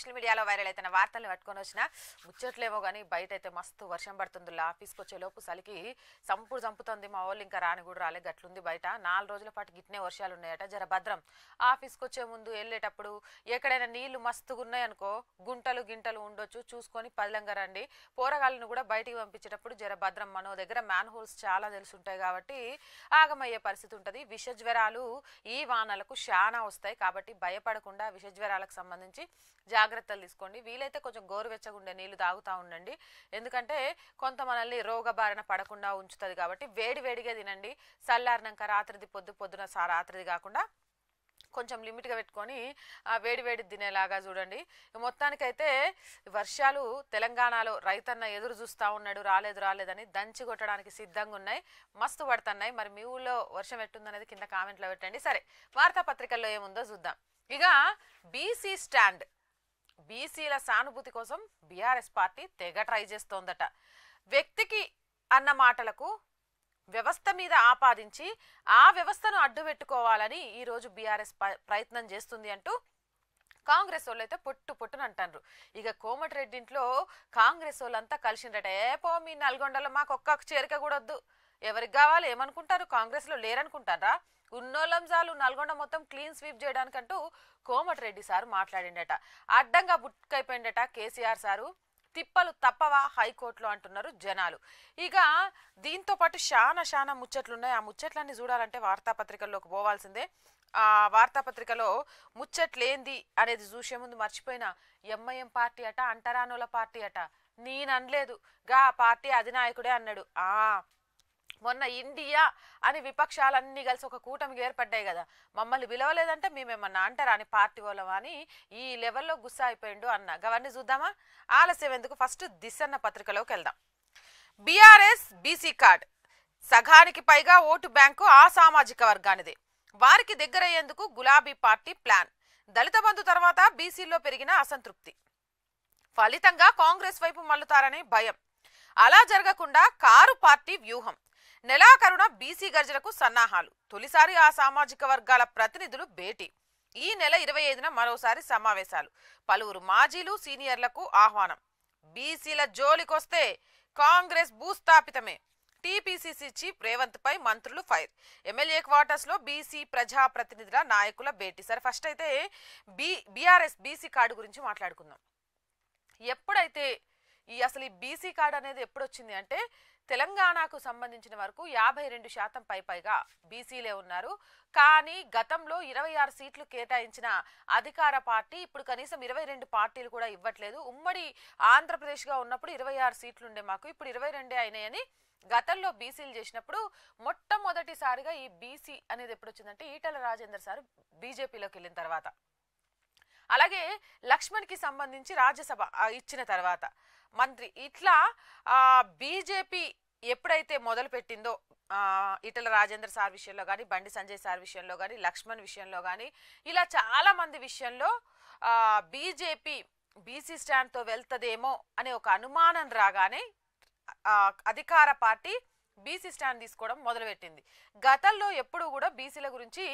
social మీడియాలో viral అయితే వార్తలు పట్టుకొని వచ్చిన ముచ్చట్లేవో కానీ బయట అయితే మస్తు వర్షం పడుతుంది ఆఫీస్కి వచ్చేలోపు సలికి సంపుడు చంపుతుంది మా వాళ్ళు ఇంకా రాని కూడా రాలే గట్లుంది బయట నాలుగు రోజుల పాటు గిట్నే వర్షాలు ఉన్నాయట జర భద్రం ఆఫీస్కి వచ్చే ముందు వెళ్ళేటప్పుడు ఎక్కడైనా నీళ్లు మస్తుగా ఉన్నాయనుకో గుంటలు గింటలు ఉండొచ్చు చూసుకొని పదిలంగా రండి పోరగాళ్ళను కూడా బయటికి పంపించేటప్పుడు జర భద్రం మనో దగ్గర మ్యాన్ హోల్స్ చాలా తెలుసుంటాయి కాబట్టి ఆగమయ్యే పరిస్థితి ఉంటుంది విషజ్వరాలు ఈ వానలకు చాలా వస్తాయి కాబట్టి భయపడకుండా విషజ్వరాలకు సంబంధించి జాగ్రత్తలు తీసుకోండి వీలైతే కొంచెం గోరువెచ్చగుండే నీళ్ళు తాగుతూ ఉండండి ఎందుకంటే కొంత మనల్ని రోగ బారిన పడకుండా ఉంచుతుంది కాబట్టి వేడి వేడిగా తినండి చల్లారినాక రాత్రిది పొద్దు పొద్దున రాత్రిది కాకుండా కొంచెం లిమిట్గా పెట్టుకొని వేడి వేడి తినేలాగా చూడండి మొత్తానికైతే వర్షాలు తెలంగాణలో రైతన్న ఎదురు చూస్తూ ఉన్నాడు రాలేదు రాలేదని దంచి కొట్టడానికి సిద్ధంగా ఉన్నాయి మస్తు పడుతున్నాయి మరి మీ ఊళ్ళో వర్షం ఎట్టుందనేది కింద కామెంట్లో పెట్టండి సరే వార్తాపత్రికల్లో ఏముందో చూద్దాం ఇక బీసీ స్టాండ్ బీసీల సానుభూతి కోసం బీఆర్ఎస్ పార్టీ తెగ ట్రై చేస్తోందట వ్యక్తికి అన్న మాటలకు వ్యవస్థ మీద ఆపాదించి ఆ వ్యవస్థను అడ్డు పెట్టుకోవాలని ఈరోజు బీఆర్ఎస్ ప్రయత్నం చేస్తుంది అంటూ కాంగ్రెస్ వాళ్ళు అయితే పొట్టు పొట్టును అంటారు ఇక కోమటిరెడ్డింట్లో కాంగ్రెస్ వాళ్ళంతా కలిసిండట ఏ పో మీ నల్గొండలో మాకు ఒక్క చేరిక కూడా వద్దు ఎవరికి కావాలి ఏమనుకుంటారు కాంగ్రెస్లో లేరనుకుంటారా ఉన్నోలంజాలు నల్గొండ మొత్తం క్లీన్ స్వీప్ చేయడానికంటూ కోమటిరెడ్డి సార్ మాట్లాడిండట అడ్డంగా బుట్కైపోయిండట కేసీఆర్ సారు తిప్పలు తప్పవా హైకోర్టులో అంటున్నారు జనాలు ఇక దీంతో పాటు చాలా చాలా ముచ్చట్లున్నాయి ఆ ముచ్చట్లన్నీ చూడాలంటే వార్తాపత్రికల్లోకి పోవాల్సిందే ఆ వార్తాపత్రికలో ముచ్చట్లేంది అనేది చూసే ముందు మర్చిపోయిన ఎంఐఎం పార్టీ అట అంటరానుల పార్టీ అట అనలేదు గా పార్టీ అధినాయకుడే అన్నాడు ఆ మొన్న ఇండియా అని విపక్షాలన్నీ కలిసి ఒక కూటమికి ఏర్పడ్డాయి కదా మమ్మల్ని పిలవలేదంటే మేమేమన్నా అంటారా అని పార్టీ వాళ్ళం అని ఈ లెవెల్లో గుస్సా అయిపోయిండు అన్న గవర్నీ చూద్దామా ఆలస్యం ఎందుకు ఫస్ట్ దిశన్న పత్రికలోకి వెళ్దాం బీఆర్ఎస్ బీసీ కార్డ్ సగానికి పైగా ఓటు బ్యాంకు ఆ సామాజిక వర్గానిదే వారికి దగ్గరయ్యేందుకు గులాబీ పార్టీ ప్లాన్ దళిత బంధు తర్వాత బీసీలో పెరిగిన అసంతృప్తి ఫలితంగా కాంగ్రెస్ వైపు మల్లుతారనే భయం అలా జరగకుండా కారు పార్టీ వ్యూహం నెలాఖరున బీసీ గర్జనకు సన్నాహాలు తొలిసారి ఆ సామాజిక వర్గాల ప్రతినిధులు భేటీ ఈ నెల ఇరవై ఐదున మరోసారి సమావేశాలు పలువురు మాజీలు సీనియర్లకు ఆహ్వానం బీసీల జోలికొస్తే కాంగ్రెస్ భూస్థాపితమే టీపీసీసీ చీఫ్ రేవంత్ పై మంత్రులు ఫైర్ ఎమ్మెల్యే క్వార్టర్స్ లో బీసీ ప్రజాప్రతినిధుల నాయకుల భేటీ సరే ఫస్ట్ అయితే బీ బీఆర్ఎస్ బీసీ కార్డు గురించి మాట్లాడుకుందాం ఎప్పుడైతే ఈ అసలు ఈ బీసీ కార్డు అనేది ఎప్పుడొచ్చింది అంటే తెలంగాణకు సంబంధించిన వరకు యాభై రెండు శాతం పైపైగా బీసీలే ఉన్నారు కానీ గతంలో ఇరవై ఆరు సీట్లు కేటాయించిన అధికార పార్టీ ఇప్పుడు కనీసం ఇరవై రెండు పార్టీలు కూడా ఇవ్వట్లేదు ఉమ్మడి ఆంధ్రప్రదేశ్గా ఉన్నప్పుడు ఇరవై ఆరు సీట్లు ఉండే మాకు ఇప్పుడు ఇరవై రెండే అయినాయని గతంలో బీసీలు చేసినప్పుడు మొట్టమొదటిసారిగా ఈ బీసీ అనేది ఎప్పుడు వచ్చిందంటే ఈటల రాజేందర్ సార్ బీజేపీలోకి వెళ్ళిన తర్వాత అలాగే లక్ష్మణ్కి సంబంధించి రాజ్యసభ ఇచ్చిన తర్వాత మంత్రి ఇట్లా బీజేపీ ఎప్పుడైతే మొదలుపెట్టిందో ఇటల రాజేంద్ర సార్ విషయంలో కానీ బండి సంజయ్ సార్ విషయంలో కానీ లక్ష్మణ్ విషయంలో కానీ ఇలా చాలామంది విషయంలో బీజేపీ బీసీ స్టాండ్తో వెళ్తదేమో అనే ఒక అనుమానం రాగానే అధికార పార్టీ బీసీ స్టాండ్ తీసుకోవడం మొదలుపెట్టింది గతంలో ఎప్పుడూ కూడా బీసీల గురించి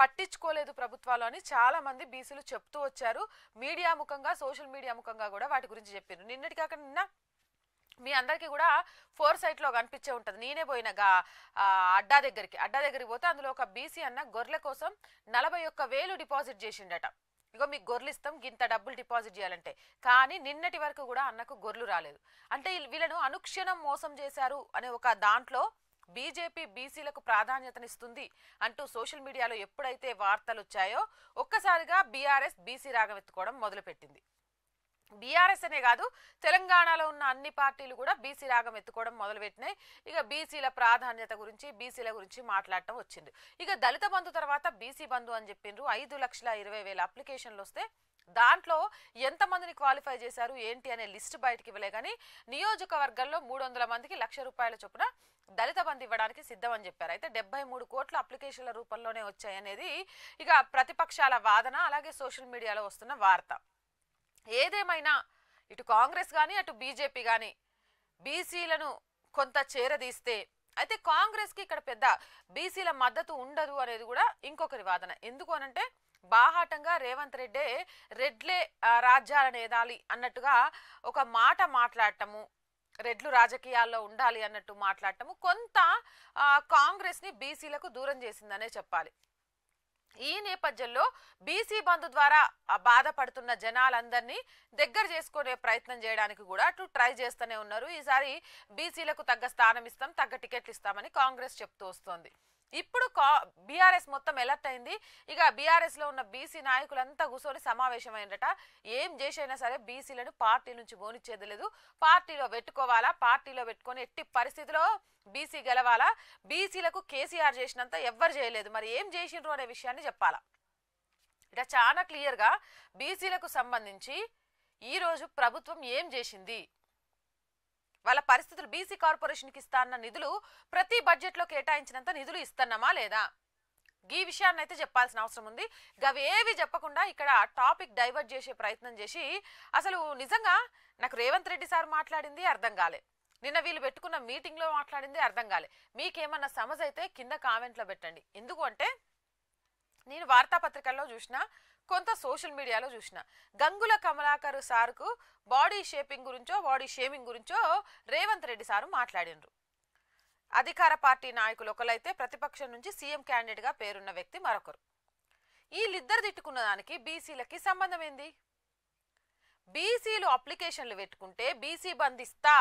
పట్టించుకోలేదు ప్రభుత్వాలు అని చాలా మంది బీసీలు చెప్తూ వచ్చారు మీడియా ముఖంగా సోషల్ మీడియా ముఖంగా కూడా వాటి గురించి చెప్పారు నిన్నటి కాక నిన్న మీ అందరికీ కూడా ఫోర్ సైట్లో కనిపించే ఉంటుంది నేనే పోయినగా అడ్డా దగ్గరికి అడ్డా దగ్గరికి పోతే అందులో ఒక బీసీ అన్న గొర్రెల కోసం నలభై ఒక్క వేలు డిపాజిట్ చేసిండట ఇగో మీకు గొర్రెలు ఇస్తాం గింత డబ్బులు డిపాజిట్ చేయాలంటే కానీ నిన్నటి వరకు కూడా అన్నకు గొర్రెలు రాలేదు అంటే వీళ్ళను అనుక్షణం మోసం చేశారు అనే ఒక దాంట్లో బీజేపీ బీసీలకు ప్రాధాన్యతనిస్తుంది అంటూ సోషల్ మీడియాలో ఎప్పుడైతే వార్తలు వచ్చాయో ఒక్కసారిగా బీఆర్ఎస్ బీసీ రాగమెత్తుకోవడం మొదలుపెట్టింది బీఆర్ఎస్ అనే కాదు తెలంగాణలో ఉన్న అన్ని పార్టీలు కూడా బీసీ రాగం ఎత్తుకోవడం మొదలుపెట్టినాయి ఇక బీసీల ప్రాధాన్యత గురించి బీసీల గురించి మాట్లాడటం వచ్చింది ఇక దళిత బంధు తర్వాత బీసీ బంధు అని చెప్పిండ్రు ఐదు లక్షల ఇరవై వేల అప్లికేషన్లు వస్తే దాంట్లో ఎంతమందిని క్వాలిఫై చేశారు ఏంటి అనే లిస్ట్ బయటికి ఇవ్వలే కానీ నియోజకవర్గంలో మూడు వందల మందికి లక్ష రూపాయల చొప్పున దళిత బంధు ఇవ్వడానికి సిద్ధం అని చెప్పారు అయితే డెబ్బై మూడు కోట్ల అప్లికేషన్ల రూపంలోనే వచ్చాయనేది ఇక ప్రతిపక్షాల వాదన అలాగే సోషల్ మీడియాలో వస్తున్న వార్త ఏదేమైనా ఇటు కాంగ్రెస్ కానీ అటు బీజేపీ కానీ బీసీలను కొంత చేరదీస్తే అయితే కాంగ్రెస్కి ఇక్కడ పెద్ద బీసీల మద్దతు ఉండదు అనేది కూడా ఇంకొకరి వాదన ఎందుకు అనంటే బాహాటంగా రేవంత్ రెడ్డే రెడ్లే రాజ్యాలను ఏదాలి అన్నట్టుగా ఒక మాట మాట్లాడటము రెడ్లు రాజకీయాల్లో ఉండాలి అన్నట్టు మాట్లాడటము కొంత కాంగ్రెస్ని బీసీలకు దూరం చేసిందనే చెప్పాలి ఈ నేపథ్యంలో బీసీ బంధు ద్వారా బాధపడుతున్న జనాలందరినీ దగ్గర చేసుకునే ప్రయత్నం చేయడానికి కూడా అటు ట్రై చేస్తూనే ఉన్నారు ఈసారి బీసీలకు తగ్గ స్థానం ఇస్తాం తగ్గ టికెట్లు ఇస్తామని కాంగ్రెస్ చెప్తూ వస్తోంది ఇప్పుడు కా బీఆర్ఎస్ మొత్తం ఎలర్ట్ అయింది ఇక బీఆర్ఎస్లో ఉన్న బీసీ నాయకులంతా కూర్చొని సమావేశమైందట ఏం చేసైనా సరే బీసీలను పార్టీ నుంచి బోనిచ్చేది లేదు పార్టీలో పెట్టుకోవాలా పార్టీలో పెట్టుకొని ఎట్టి పరిస్థితిలో బీసీ గెలవాలా బీసీలకు కేసీఆర్ చేసినంత ఎవ్వరు చేయలేదు మరి ఏం చేసిండ్రు అనే విషయాన్ని చెప్పాలా ఇట చాలా క్లియర్గా బీసీలకు సంబంధించి ఈరోజు ప్రభుత్వం ఏం చేసింది వాళ్ళ పరిస్థితులు బీసీ కార్పొరేషన్కి ఇస్తా అన్న నిధులు ప్రతి బడ్జెట్లో కేటాయించినంత నిధులు ఇస్తున్నామా లేదా ఈ విషయాన్ని అయితే చెప్పాల్సిన అవసరం ఉంది గవి ఏవి చెప్పకుండా ఇక్కడ టాపిక్ డైవర్ట్ చేసే ప్రయత్నం చేసి అసలు నిజంగా నాకు రేవంత్ రెడ్డి సార్ మాట్లాడింది అర్థం కాలే నిన్న వీళ్ళు పెట్టుకున్న మీటింగ్లో మాట్లాడింది అర్థం కాలే మీకేమన్నా సమజ్ అయితే కింద కామెంట్లో పెట్టండి ఎందుకు అంటే నేను వార్తాపత్రికల్లో చూసిన కొంత సోషల్ మీడియాలో చూసిన గంగుల కమలాకర్ సార్కు బాడీ షేపింగ్ గురించో బాడీ షేమింగ్ గురించో రేవంత్ రెడ్డి సారు మాట్లాడినరు అధికార పార్టీ నాయకులు ఒకరైతే ప్రతిపక్షం నుంచి సీఎం క్యాండిడేట్గా పేరున్న వ్యక్తి మరొకరు వీళ్ళిద్దరు తిట్టుకున్న దానికి బీసీలకి సంబంధం ఏంది బీసీలు అప్లికేషన్లు పెట్టుకుంటే బీసీ బంధిస్తా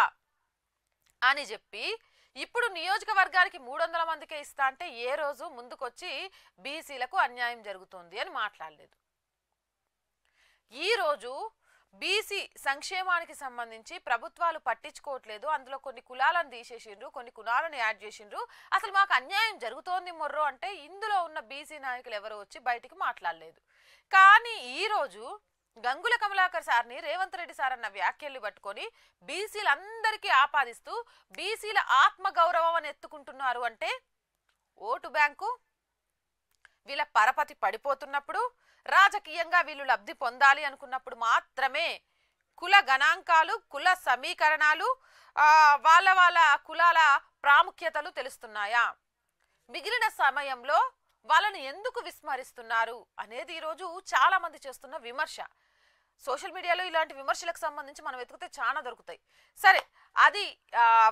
అని చెప్పి ఇప్పుడు నియోజకవర్గానికి మూడు వందల మందికే ఇస్తా అంటే ఏ రోజు ముందుకొచ్చి బీసీలకు అన్యాయం జరుగుతుంది అని మాట్లాడలేదు ఈరోజు బీసీ సంక్షేమానికి సంబంధించి ప్రభుత్వాలు పట్టించుకోవట్లేదు అందులో కొన్ని కులాలను తీసేసిండ్రు కొన్ని కులాలను యాడ్ చేసిండ్రు అసలు మాకు అన్యాయం జరుగుతోంది మొర్రో అంటే ఇందులో ఉన్న బీసీ నాయకులు ఎవరు వచ్చి బయటికి మాట్లాడలేదు కానీ ఈరోజు గంగుల కమలాకర్ సార్ని రేవంత్ రెడ్డి సార్ అన్న వ్యాఖ్యలు పట్టుకొని బీసీలందరికీ ఆపాదిస్తూ బీసీల ఆత్మగౌరవం అని ఎత్తుకుంటున్నారు అంటే ఓటు బ్యాంకు వీళ్ళ పరపతి పడిపోతున్నప్పుడు రాజకీయంగా వీళ్ళు లబ్ధి పొందాలి అనుకున్నప్పుడు మాత్రమే కుల గణాంకాలు కుల సమీకరణాలు వాళ్ళ వాళ్ళ కులాల ప్రాముఖ్యతలు తెలుస్తున్నాయా మిగిలిన సమయంలో వాళ్ళని ఎందుకు విస్మరిస్తున్నారు అనేది ఈరోజు చాలా మంది చేస్తున్న విమర్శ సోషల్ మీడియాలో ఇలాంటి విమర్శలకు సంబంధించి మనం వెతికితే చాలా దొరుకుతాయి సరే అది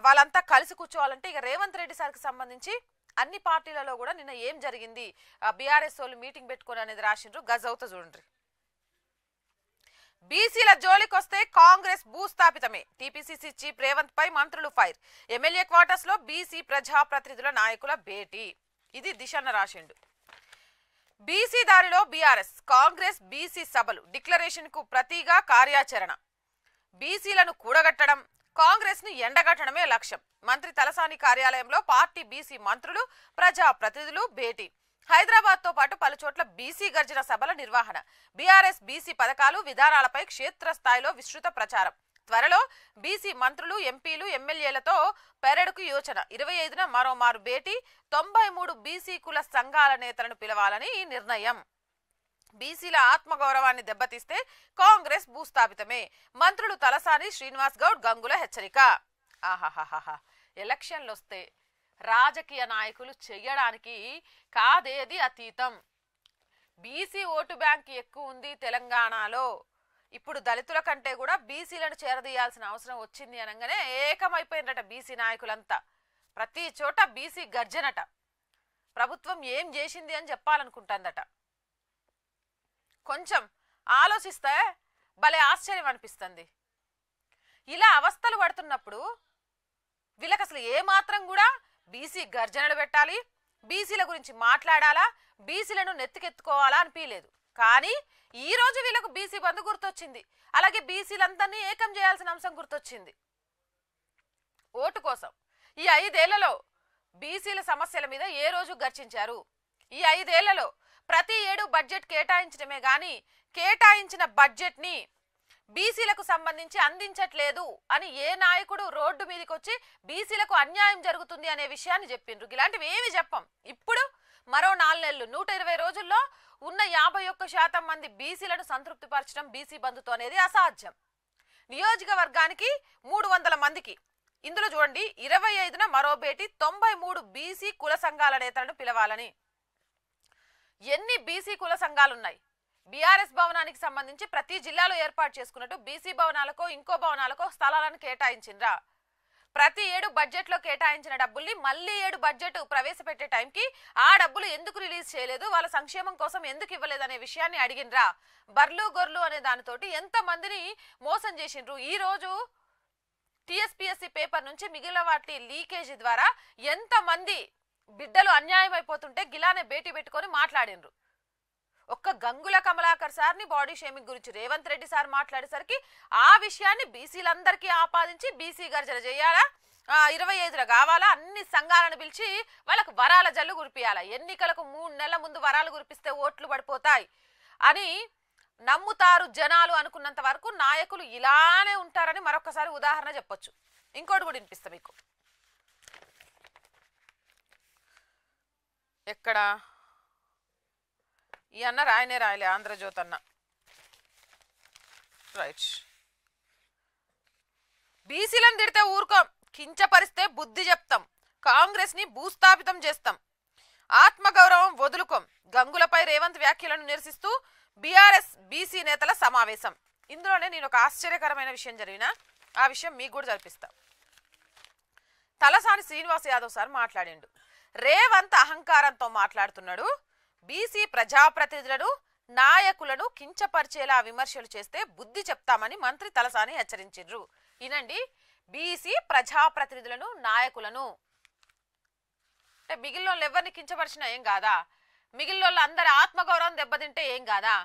వాళ్ళంతా కలిసి కూర్చోవాలంటే ఇక రేవంత్ రెడ్డి సార్కి సంబంధించి అన్ని పార్టీలలో కూడా నిన్న ఏం జరిగింది బీఆర్ఎస్ వాళ్ళు మీటింగ్ పెట్టుకొని అనేది రాసిండ్రు అవుతా చూడండి బీసీల జోలికొస్తే కాంగ్రెస్ భూస్థాపితమే టీపీసీసీ చీఫ్ రేవంత్ పై మంత్రులు ఫైర్ ఎమ్మెల్యే క్వార్టర్స్ లో బీసీ ప్రజాప్రతినిధుల నాయకుల భేటీ ఇది దిశన్న రాసిండు బీసీ దారిలో బీఆర్ఎస్ కాంగ్రెస్ బీసీ సభలు డిక్లరేషన్ కు ప్రతిగా కార్యాచరణ బీసీలను కూడగట్టడం కాంగ్రెస్ ను ఎండగట్టడమే లక్ష్యం మంత్రి తలసాని కార్యాలయంలో పార్టీ బీసీ మంత్రులు ప్రజా ప్రతినిధులు భేటీ హైదరాబాద్ తో పాటు పలుచోట్ల బీసీ గర్జన సభల నిర్వహణ బీఆర్ఎస్ బీసీ పథకాలు విధానాలపై క్షేత్రస్థాయిలో విస్తృత ప్రచారం త్వరలో బీసీ మంత్రులు ఎంపీలు ఎమ్మెల్యేలతో పెరడుకు యోచన ఇరవై ఐదున మరోమారు భేటీ తొంభై మూడు బీసీ కుల సంఘాల నేతలను పిలవాలని నిర్ణయం బీసీల ఆత్మగౌరవాన్ని దెబ్బతీస్తే కాంగ్రెస్ భూస్థాపితమే మంత్రులు తలసాని శ్రీనివాస్ గౌడ్ గంగుల హెచ్చరిక ఆహాహాహా ఎలక్షన్లు వస్తే రాజకీయ నాయకులు చేయడానికి కాదేది అతీతం బీసీ ఓటు బ్యాంక్ ఎక్కువ ఉంది తెలంగాణలో ఇప్పుడు దళితుల కంటే కూడా బీసీలను చేరదీయాల్సిన అవసరం వచ్చింది అనగానే ఏకమైపోయినట బీసీ నాయకులంతా ప్రతి చోట బీసీ గర్జనట ప్రభుత్వం ఏం చేసింది అని చెప్పాలనుకుంటుందట కొంచెం ఆలోచిస్తే భలే ఆశ్చర్యం అనిపిస్తుంది ఇలా అవస్థలు పడుతున్నప్పుడు వీళ్ళకి అసలు ఏమాత్రం కూడా బీసీ గర్జనలు పెట్టాలి బీసీల గురించి మాట్లాడాలా బీసీలను నెత్తికెత్తుకోవాలా అనిపించలేదు కానీ ఈ రోజు వీళ్ళకు బీసీ బంధు గుర్తొచ్చింది అలాగే బీసీలందరినీ ఏకం చేయాల్సిన అంశం గుర్తొచ్చింది ఓటు కోసం ఈ ఐదేళ్లలో బీసీల సమస్యల మీద ఏ రోజు గర్చించారు ఈ ఐదేళ్లలో ప్రతి ఏడు బడ్జెట్ కేటాయించడమే కానీ కేటాయించిన బడ్జెట్ని బీసీలకు సంబంధించి అందించట్లేదు అని ఏ నాయకుడు రోడ్డు మీదకి వచ్చి బీసీలకు అన్యాయం జరుగుతుంది అనే విషయాన్ని చెప్పిండ్రు ఇలాంటివి ఏమి చెప్పం ఇప్పుడు మరో నాలుగు నెలలు నూట ఇరవై రోజుల్లో ఉన్న యాభై ఒక్క శాతం మంది బీసీలను సంతృప్తిపరచడం బీసీ బంధుత్వం అనేది అసాధ్యం నియోజకవర్గానికి మూడు వందల మందికి ఇందులో చూడండి ఇరవై ఐదున మరో భేటీ తొంభై మూడు బీసీ కుల సంఘాల నేతలను పిలవాలని ఎన్ని బీసీ కుల సంఘాలున్నాయి బీఆర్ఎస్ భవనానికి సంబంధించి ప్రతి జిల్లాలో ఏర్పాటు చేసుకున్నట్టు బీసీ భవనాలకో ఇంకో భవనాలకో స్థలాలను కేటాయించిండ్రా ప్రతి ఏడు బడ్జెట్లో కేటాయించిన డబ్బుల్ని మళ్ళీ ఏడు బడ్జెట్ ప్రవేశపెట్టే టైంకి ఆ డబ్బులు ఎందుకు రిలీజ్ చేయలేదు వాళ్ళ సంక్షేమం కోసం ఎందుకు ఇవ్వలేదు అనే విషయాన్ని అడిగినరా బర్లు గొర్లు అనే దానితోటి ఎంతమందిని మోసం చేసిండ్రు ఈ రోజు టీఎస్పీఎస్సీ పేపర్ నుంచి మిగిలిన వాటి లీకేజీ ద్వారా ఎంతమంది బిడ్డలు అన్యాయం అయిపోతుంటే గిలానే భేటీ పెట్టుకొని మాట్లాడినరు ఒక్క గంగుల కమలాకర్ సార్ని బాడీ షేమింగ్ గురించి రేవంత్ రెడ్డి సార్ మాట్లాడేసరికి ఆ విషయాన్ని బీసీలందరికీ ఆపాదించి బీసీ గర్జన చేయాలా ఇరవై ఐదులో కావాలా అన్ని సంఘాలను పిలిచి వాళ్ళకు వరాల జల్లు కురిపియాలా ఎన్నికలకు మూడు నెలల ముందు వరాలు కురిపిస్తే ఓట్లు పడిపోతాయి అని నమ్ముతారు జనాలు అనుకున్నంత వరకు నాయకులు ఇలానే ఉంటారని మరొకసారి ఉదాహరణ చెప్పొచ్చు ఇంకోటి కూడా వినిపిస్తా మీకు ఎక్కడ ఈ అన్న రాయనే రాయలే ఆంధ్రజ్యోత్ అన్న రైట్ బీసీలను తిడితే ఊరుకోం కించపరిస్తే బుద్ధి చెప్తాం కాంగ్రెస్ని భూస్థాపితం చేస్తాం ఆత్మగౌరవం వదులుకోం గంగులపై రేవంత్ వ్యాఖ్యలను నిరసిస్తూ బీఆర్ఎస్ బీసీ నేతల సమావేశం ఇందులోనే నేను ఒక ఆశ్చర్యకరమైన విషయం జరిగిన ఆ విషయం మీకు కూడా జరిపిస్తా తలసాని శ్రీనివాస్ యాదవ్ సార్ మాట్లాడిండు రేవంత్ అహంకారంతో మాట్లాడుతున్నాడు బీసీ ప్రజాప్రతినిధులను నాయకులను కించపరిచేలా విమర్శలు చేస్తే బుద్ధి చెప్తామని మంత్రి తలసాని హెచ్చరించారు ఇనండి బీసీ ప్రజాప్రతినిధులను నాయకులను అంటే మిగిలిన ఎవరిని కించపరిచినా ఏం కాదా మిగిలిన అందరి ఆత్మగౌరవం దెబ్బతింటే ఏం కాదా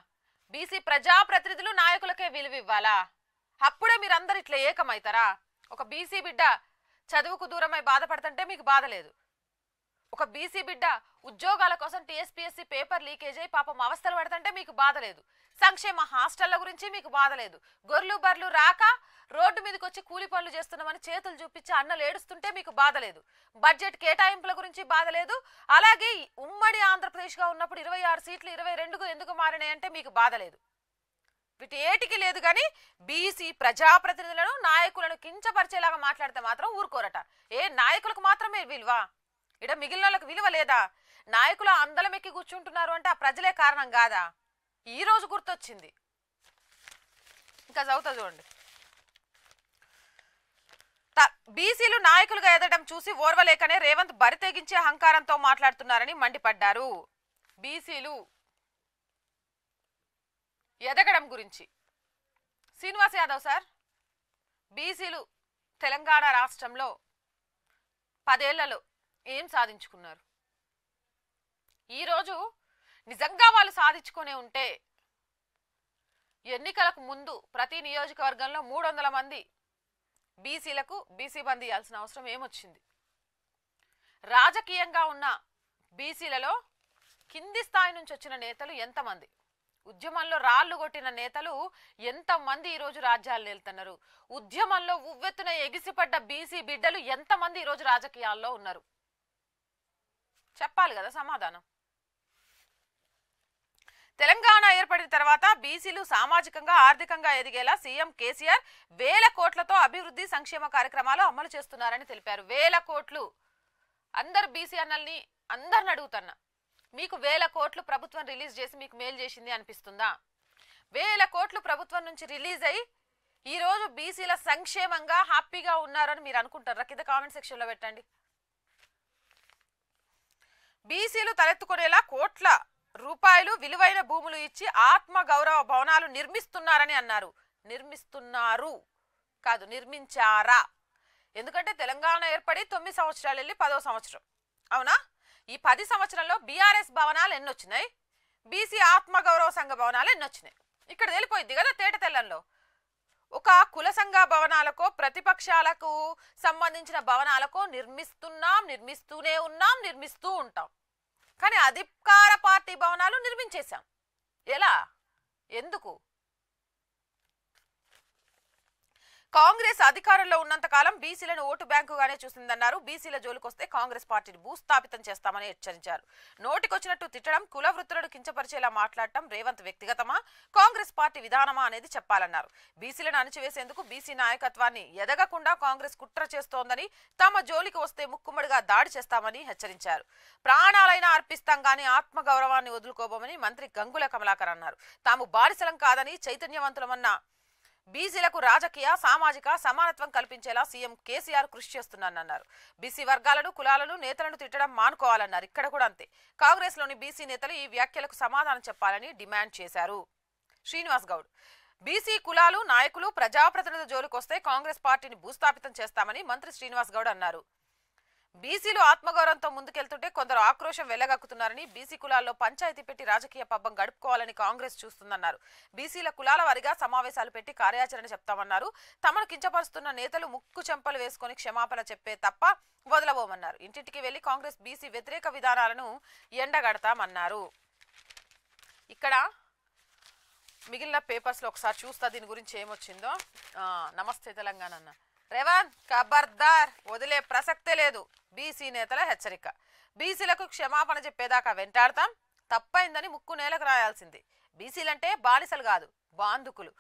బీసీ ప్రజాప్రతినిధులు నాయకులకే విలువ ఇవ్వాలా అప్పుడే మీరందరు ఇట్లా ఏకమవుతారా ఒక బీసీ బిడ్డ చదువుకు దూరమై బాధపడుతుంటే మీకు బాధ లేదు ఒక బీసీ బిడ్డ ఉద్యోగాల కోసం టీఎస్పీఎస్సీ పేపర్ లీకేజ్ అయి పాపం అవస్థలు పడుతుంటే మీకు బాధ లేదు సంక్షేమ హాస్టళ్ల గురించి మీకు బాధ లేదు గొర్రెలు బర్లు రాక రోడ్డు మీదకి వచ్చి కూలి పనులు చేస్తున్నామని చేతులు చూపించి అన్నలు ఏడుస్తుంటే మీకు బాధ లేదు బడ్జెట్ కేటాయింపుల గురించి బాధ లేదు అలాగే ఉమ్మడి ఆంధ్రప్రదేశ్గా ఉన్నప్పుడు ఇరవై ఆరు సీట్లు ఇరవై రెండుకు ఎందుకు మారినాయంటే మీకు బాధ లేదు వీటి ఏటికి లేదు కానీ బీసీ ప్రజాప్రతినిధులను నాయకులను కించపరిచేలాగా మాట్లాడితే మాత్రం ఊరుకోరట ఏ నాయకులకు మాత్రమే విలువ ఇడ మిగిలిన వాళ్ళకి విలువ లేదా నాయకులు అందలం ఎక్కి కూర్చుంటున్నారు అంటే ఆ ప్రజలే కారణం కాదా ఈ రోజు గుర్తొచ్చింది ఇంకా చదువుతా చూడండి బీసీలు నాయకులుగా ఎదడం చూసి ఓర్వలేకనే రేవంత్ బరితెగించే అహంకారంతో మాట్లాడుతున్నారని మండిపడ్డారు బీసీలు ఎదగడం గురించి శ్రీనివాస్ యాదవ్ సార్ బీసీలు తెలంగాణ రాష్ట్రంలో పదేళ్లలో ఏం సాధించుకున్నారు ఈరోజు నిజంగా వాళ్ళు సాధించుకునే ఉంటే ఎన్నికలకు ముందు ప్రతి నియోజకవర్గంలో మూడు వందల మంది బీసీలకు బీసీ బంద్ ఇవ్వాల్సిన అవసరం ఏమొచ్చింది రాజకీయంగా ఉన్న బీసీలలో కింది స్థాయి నుంచి వచ్చిన నేతలు ఎంతమంది ఉద్యమంలో రాళ్లు కొట్టిన నేతలు ఎంతమంది ఈరోజు రాజ్యాలు నిలుతున్నారు ఉద్యమంలో ఉవ్వెత్తున ఎగిసిపడ్డ బీసీ బిడ్డలు ఎంతమంది ఈరోజు రాజకీయాల్లో ఉన్నారు చెప్పాలి కదా సమాధానం తెలంగాణ ఏర్పడిన తర్వాత బీసీలు సామాజికంగా ఆర్థికంగా ఎదిగేలా సీఎం కేసీఆర్ వేల కోట్లతో అభివృద్ధి సంక్షేమ కార్యక్రమాలు అమలు చేస్తున్నారని తెలిపారు వేల కోట్లు అందరు బీసీ అన్నల్ని అందరిని అడుగుతున్నా మీకు వేల కోట్లు ప్రభుత్వం రిలీజ్ చేసి మీకు మేలు చేసింది అనిపిస్తుందా వేల కోట్లు ప్రభుత్వం నుంచి రిలీజ్ అయ్యి ఈరోజు బీసీల సంక్షేమంగా హ్యాపీగా ఉన్నారని మీరు అనుకుంటారా కింద కామెంట్ సెక్షన్లో పెట్టండి బీసీలు తలెత్తుకునేలా కోట్ల రూపాయలు విలువైన భూములు ఇచ్చి ఆత్మ గౌరవ భవనాలు నిర్మిస్తున్నారని అన్నారు నిర్మిస్తున్నారు కాదు నిర్మించారా ఎందుకంటే తెలంగాణ ఏర్పడి తొమ్మిది సంవత్సరాలు వెళ్ళి పదో సంవత్సరం అవునా ఈ పది సంవత్సరంలో బీఆర్ఎస్ భవనాలు ఎన్నొచ్చినాయి బీసీ ఆత్మగౌరవ సంఘ భవనాలు ఎన్నొచ్చినాయి ఇక్కడ వెళ్ళిపోయింది కదా తేట తెల్లంలో ఒక కుల సంఘ భవనాలకో ప్రతిపక్షాలకు సంబంధించిన భవనాలకో నిర్మిస్తున్నాం నిర్మిస్తూనే ఉన్నాం నిర్మిస్తూ ఉంటాం కానీ అధికార పార్టీ భవనాలు నిర్మించేశాం ఎలా ఎందుకు కాంగ్రెస్ అధికారంలో ఉన్నంత కాలం బీసీలను ఓటు బ్యాంకుగానే చూసిందన్నారు బీసీల జోలికొస్తే కాంగ్రెస్ పార్టీని భూస్థాపితం చేస్తామని హెచ్చరించారు నోటికొచ్చినట్టు తిట్టడం కుల వృత్తులను కించపరిచేలా మాట్లాడటం రేవంత్ వ్యక్తిగతమా కాంగ్రెస్ పార్టీ విధానమా అనేది చెప్పాలన్నారు బీసీలను అణచివేసేందుకు బీసీ నాయకత్వాన్ని ఎదగకుండా కాంగ్రెస్ కుట్ర చేస్తోందని తమ జోలికి వస్తే ముక్కుమ్మడిగా దాడి చేస్తామని హెచ్చరించారు ప్రాణాలైనా అర్పిస్తాం గానీ ఆత్మగౌరవాన్ని వదులుకోబోమని మంత్రి గంగుల కమలాకర్ అన్నారు తాము బాడిసలం కాదని చైతన్యవంతులమన్న బీసీలకు రాజకీయ సామాజిక సమానత్వం కల్పించేలా సీఎం కేసీఆర్ కృషి చేస్తున్నానన్నారు బీసీ వర్గాలను కులాలను నేతలను తిట్టడం మానుకోవాలన్నారు ఇక్కడ కూడా అంతే కాంగ్రెస్ లోని బీసీ నేతలు ఈ వ్యాఖ్యలకు సమాధానం చెప్పాలని డిమాండ్ చేశారు శ్రీనివాస్ గౌడ్ బీసీ కులాలు నాయకులు ప్రజాప్రతినిధుల జోలికొస్తే కాంగ్రెస్ పార్టీని భూస్థాపితం చేస్తామని మంత్రి శ్రీనివాస్ గౌడ్ అన్నారు బీసీలు ఆత్మగౌరవంతో ముందుకెళ్తుంటే కొందరు ఆక్రోశం వెళ్లగక్కుతున్నారని బీసీ కులాల్లో పంచాయతీ పెట్టి రాజకీయ పబ్బం గడుపుకోవాలని కాంగ్రెస్ చూస్తుందన్నారు బీసీల కులాల వారిగా సమావేశాలు పెట్టి కార్యాచరణ చెప్తామన్నారు తమను కించపరుస్తున్న నేతలు ముక్కు చెంపలు వేసుకుని క్షమాపణ చెప్పే తప్ప వదలబోమన్నారు ఇంటింటికి వెళ్లి కాంగ్రెస్ బీసీ వ్యతిరేక విధానాలను ఎండగడతామన్నారు ఇక్కడ మిగిలిన పేపర్స్లో ఒకసారి చూస్తా దీని గురించి ఏమొచ్చిందో నమస్తే తెలంగాణ అన్న రేవంత్ కబర్దార్ వదిలే ప్రసక్తే లేదు బీసీ నేతల హెచ్చరిక బీసీలకు క్షమాపణ చెప్పేదాకా వెంటాడతాం తప్పైందని ముక్కు నేలకు రాయాల్సింది బీసీలంటే బానిసలు కాదు బాంధుకులు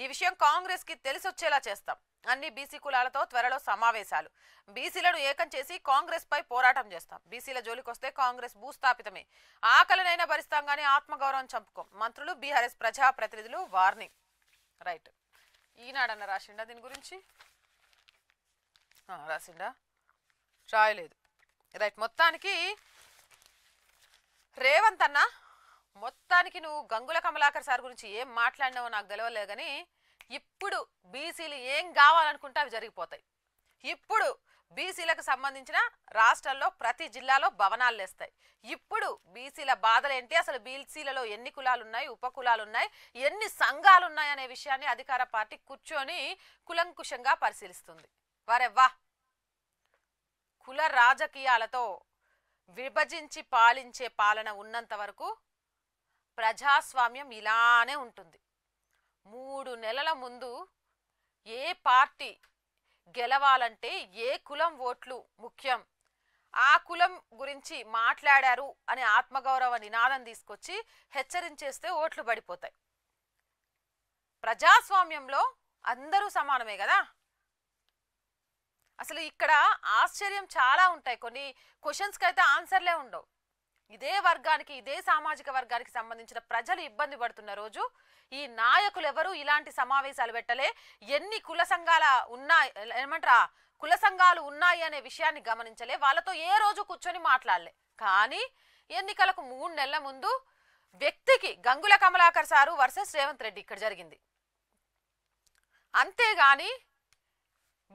ఈ విషయం కాంగ్రెస్ కి తెలిసొచ్చేలా చేస్తాం అన్ని బీసీ కులాలతో త్వరలో సమావేశాలు బీసీలను ఏకం చేసి కాంగ్రెస్ పై పోరాటం చేస్తాం బీసీల జోలికొస్తే కాంగ్రెస్ భూస్థాపితమే ఆకలినైనా భరిస్తాం గానీ ఆత్మగౌరవం చంపుకోం మంత్రులు బీఆర్ఎస్ ప్రతినిధులు వార్నింగ్ రైట్ ఈనాడన్న రాసిండ దీని గురించి రాసిండా రాయలేదు రైట్ మొత్తానికి రేవంత్ అన్న మొత్తానికి నువ్వు గంగుల కమలాకర్ సార్ గురించి ఏం మాట్లాడినావో నాకు తెలియలే కానీ ఇప్పుడు బీసీలు ఏం కావాలనుకుంటే అవి జరిగిపోతాయి ఇప్పుడు బీసీలకు సంబంధించిన రాష్ట్రంలో ప్రతి జిల్లాలో భవనాలు లేస్తాయి ఇప్పుడు బీసీల బాధలు ఏంటి అసలు బీసీలలో ఎన్ని కులాలు ఉన్నాయి ఉప కులాలు ఉన్నాయి ఎన్ని సంఘాలు ఉన్నాయి అనే విషయాన్ని అధికార పార్టీ కూర్చొని కులంకుశంగా పరిశీలిస్తుంది వారెవ్వా కుల రాజకీయాలతో విభజించి పాలించే పాలన ఉన్నంత వరకు ప్రజాస్వామ్యం ఇలానే ఉంటుంది మూడు నెలల ముందు ఏ పార్టీ గెలవాలంటే ఏ కులం ఓట్లు ముఖ్యం ఆ కులం గురించి మాట్లాడారు అనే ఆత్మగౌరవ నినాదం తీసుకొచ్చి హెచ్చరించేస్తే ఓట్లు పడిపోతాయి ప్రజాస్వామ్యంలో అందరూ సమానమే కదా అసలు ఇక్కడ ఆశ్చర్యం చాలా ఉంటాయి కొన్ని క్వశ్చన్స్కి అయితే ఆన్సర్లే ఉండవు ఇదే వర్గానికి ఇదే సామాజిక వర్గానికి సంబంధించిన ప్రజలు ఇబ్బంది పడుతున్న రోజు ఈ నాయకులు ఎవరు ఇలాంటి సమావేశాలు పెట్టలే ఎన్ని కుల సంఘాల ఉన్నాయి ఏమంటారా కుల సంఘాలు ఉన్నాయి అనే విషయాన్ని గమనించలే వాళ్ళతో ఏ రోజు కూర్చొని మాట్లాడలే కానీ ఎన్నికలకు మూడు నెలల ముందు వ్యక్తికి గంగుల కమలాకర్ సారు వర్సెస్ రేవంత్ రెడ్డి ఇక్కడ జరిగింది అంతేగాని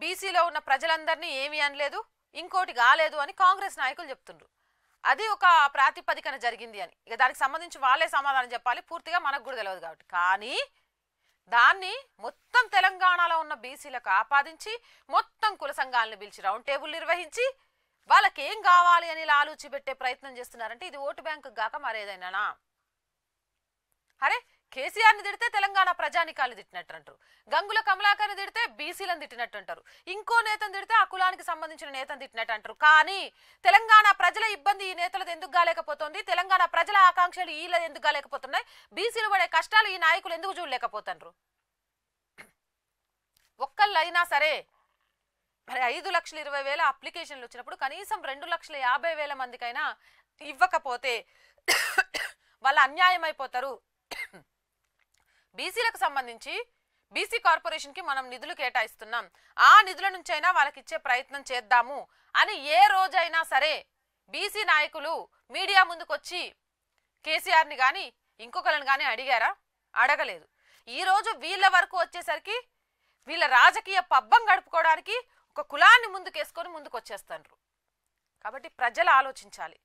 బీసీలో ఉన్న ప్రజలందరినీ ఏమీ అనలేదు ఇంకోటి కాలేదు అని కాంగ్రెస్ నాయకులు చెప్తున్నారు అది ఒక ప్రాతిపదికన జరిగింది అని ఇక దానికి సంబంధించి వాళ్ళే సమాధానం చెప్పాలి పూర్తిగా మనకు కూడా తెలియదు కాబట్టి కానీ దాన్ని మొత్తం తెలంగాణలో ఉన్న బీసీలకు ఆపాదించి మొత్తం కుల సంఘాలను పిలిచి రౌండ్ టేబుల్ నిర్వహించి వాళ్ళకి ఏం కావాలి అని ఆలోచి పెట్టే ప్రయత్నం చేస్తున్నారంటే ఇది ఓటు బ్యాంకు కాక మరేదైనా అరే కేసీఆర్ని తిడితే తెలంగాణ ప్రజానికాలు తిట్టినట్టు అంటారు గంగుల కమలాకర్ని తిడితే బీసీలను తిట్టినట్టు అంటారు ఇంకో నేతను తిడితే ఆ కులానికి సంబంధించిన నేతను తిట్టినట్టు అంటారు కానీ తెలంగాణ ప్రజల ఇబ్బంది ఈ నేతలది ఎందుకు కాలేకపోతుంది తెలంగాణ ప్రజల ఆకాంక్షలు వీళ్ళది ఎందుకు కాలేకపోతున్నాయి బీసీలు పడే కష్టాలు ఈ నాయకులు ఎందుకు చూడలేకపోతున్నారు ఒక్కళ్ళైనా సరే మరి ఐదు లక్షల ఇరవై వేల అప్లికేషన్లు వచ్చినప్పుడు కనీసం రెండు లక్షల యాభై వేల మందికైనా ఇవ్వకపోతే వాళ్ళు అన్యాయం అయిపోతారు బీసీలకు సంబంధించి బీసీ కార్పొరేషన్ కి మనం నిధులు కేటాయిస్తున్నాం ఆ నిధుల నుంచైనా వాళ్ళకి ఇచ్చే ప్రయత్నం చేద్దాము అని ఏ రోజైనా సరే బీసీ నాయకులు మీడియా ముందుకొచ్చి కేసీఆర్ని కానీ ఇంకొకరిని కానీ అడిగారా అడగలేదు ఈరోజు వీళ్ళ వరకు వచ్చేసరికి వీళ్ళ రాజకీయ పబ్బం గడుపుకోవడానికి ఒక కులాన్ని ముందుకేసుకొని ముందుకు వచ్చేస్తారు కాబట్టి ప్రజలు ఆలోచించాలి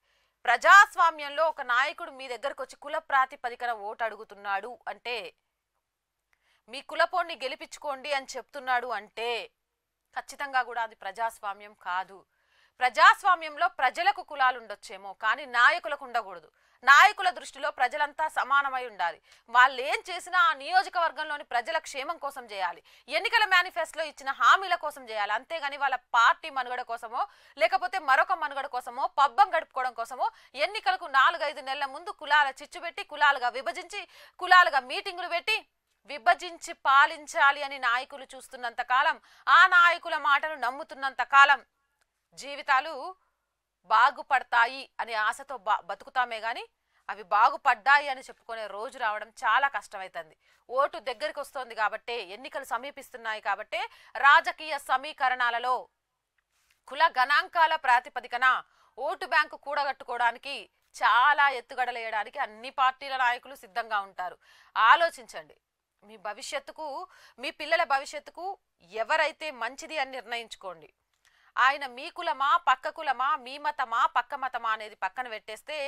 ప్రజాస్వామ్యంలో ఒక నాయకుడు మీ దగ్గరకు వచ్చి కుల ప్రాతిపదికన ఓటు అడుగుతున్నాడు అంటే మీ కులపోణ్ణి గెలిపించుకోండి అని చెప్తున్నాడు అంటే ఖచ్చితంగా కూడా అది ప్రజాస్వామ్యం కాదు ప్రజాస్వామ్యంలో ప్రజలకు కులాలు ఉండొచ్చేమో కానీ నాయకులకు ఉండకూడదు నాయకుల దృష్టిలో ప్రజలంతా సమానమై ఉండాలి వాళ్ళు ఏం చేసినా ఆ నియోజకవర్గంలోని ప్రజల క్షేమం కోసం చేయాలి ఎన్నికల మేనిఫెస్టోలో ఇచ్చిన హామీల కోసం చేయాలి అంతేగాని వాళ్ళ పార్టీ మనుగడ కోసమో లేకపోతే మరొక మనుగడ కోసమో పబ్బం గడుపుకోవడం కోసమో ఎన్నికలకు నాలుగైదు నెలల ముందు కులాల చిచ్చు పెట్టి కులాలుగా విభజించి కులాలుగా మీటింగులు పెట్టి విభజించి పాలించాలి అని నాయకులు చూస్తున్నంత కాలం ఆ నాయకుల మాటను నమ్ముతున్నంత కాలం జీవితాలు బాగుపడతాయి అనే ఆశతో బా బతుకుతామే కానీ అవి బాగుపడ్డాయి అని చెప్పుకునే రోజు రావడం చాలా కష్టమవుతుంది ఓటు దగ్గరికి వస్తోంది కాబట్టే ఎన్నికలు సమీపిస్తున్నాయి కాబట్టే రాజకీయ సమీకరణాలలో కుల గణాంకాల ప్రాతిపదికన ఓటు బ్యాంకు కూడగట్టుకోవడానికి చాలా ఎత్తుగడలేయడానికి అన్ని పార్టీల నాయకులు సిద్ధంగా ఉంటారు ఆలోచించండి మీ భవిష్యత్తుకు మీ పిల్లల భవిష్యత్తుకు ఎవరైతే మంచిది అని నిర్ణయించుకోండి ఆయన మీ కులమా పక్క కులమా మీ మతమా పక్క మతమా అనేది పక్కన పెట్టేస్తే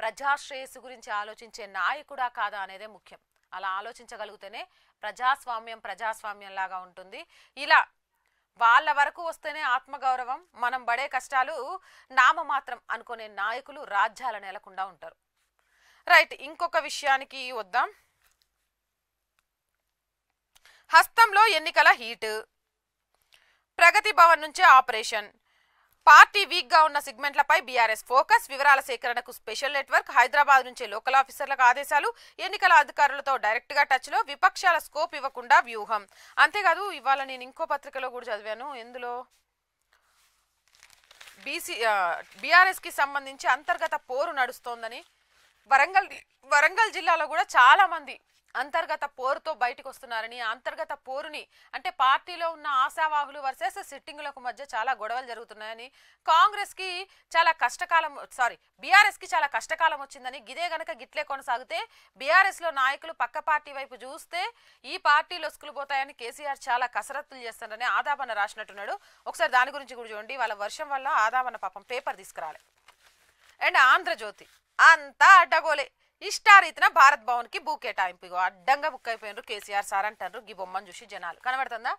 ప్రజాశ్రేయస్సు గురించి ఆలోచించే నాయకుడా కాదా అనేదే ముఖ్యం అలా ఆలోచించగలిగితేనే ప్రజాస్వామ్యం ప్రజాస్వామ్యం లాగా ఉంటుంది ఇలా వాళ్ళ వరకు వస్తేనే ఆత్మగౌరవం మనం పడే కష్టాలు నామమాత్రం అనుకునే నాయకులు రాజ్యాల నెలకుండా ఉంటారు రైట్ ఇంకొక విషయానికి వద్దాం హస్తంలో ఎన్నికల హీట్ ప్రగతి భవన్ నుంచే ఆపరేషన్ పార్టీ వీక్గా ఉన్న సిగ్మెంట్లపై బీఆర్ఎస్ ఫోకస్ వివరాల సేకరణకు స్పెషల్ నెట్వర్క్ హైదరాబాద్ నుంచే లోకల్ ఆఫీసర్లకు ఆదేశాలు ఎన్నికల అధికారులతో డైరెక్ట్గా టచ్లో విపక్షాల స్కోప్ ఇవ్వకుండా వ్యూహం అంతేకాదు ఇవాళ నేను ఇంకో పత్రికలో కూడా చదివాను ఎందులో బీసీ బీఆర్ఎస్కి సంబంధించి అంతర్గత పోరు నడుస్తోందని వరంగల్ వరంగల్ జిల్లాలో కూడా చాలామంది అంతర్గత పోరుతో బయటకు వస్తున్నారని అంతర్గత పోరుని అంటే పార్టీలో ఉన్న ఆశావాహులు వర్సెస్ సిట్టింగులకు మధ్య చాలా గొడవలు జరుగుతున్నాయని కాంగ్రెస్కి చాలా కష్టకాలం సారీ బీఆర్ఎస్కి చాలా కష్టకాలం వచ్చిందని గిదే గనక గిట్లే కొనసాగితే బీఆర్ఎస్లో నాయకులు పక్క పార్టీ వైపు చూస్తే ఈ పార్టీ లొసుకులు పోతాయని కేసీఆర్ చాలా కసరత్తులు చేస్తున్నారని ఆదాపన రాసినట్టున్నాడు ఒకసారి దాని గురించి కూడా చూడండి వాళ్ళ వర్షం వల్ల ఆదాపన పాపం పేపర్ తీసుకురాలి అండ్ ఆంధ్రజ్యోతి అంతా అడ్డగోలే ఇష్టారీతిన భారత్ భవన్ కి బుక్ కేటాయింపు అడ్డంగా బుక్ అయిపోయినారు కేసీఆర్ సార్ అంటారు గీ బొమ్మను చూసి జనాలు కనబడుతుందా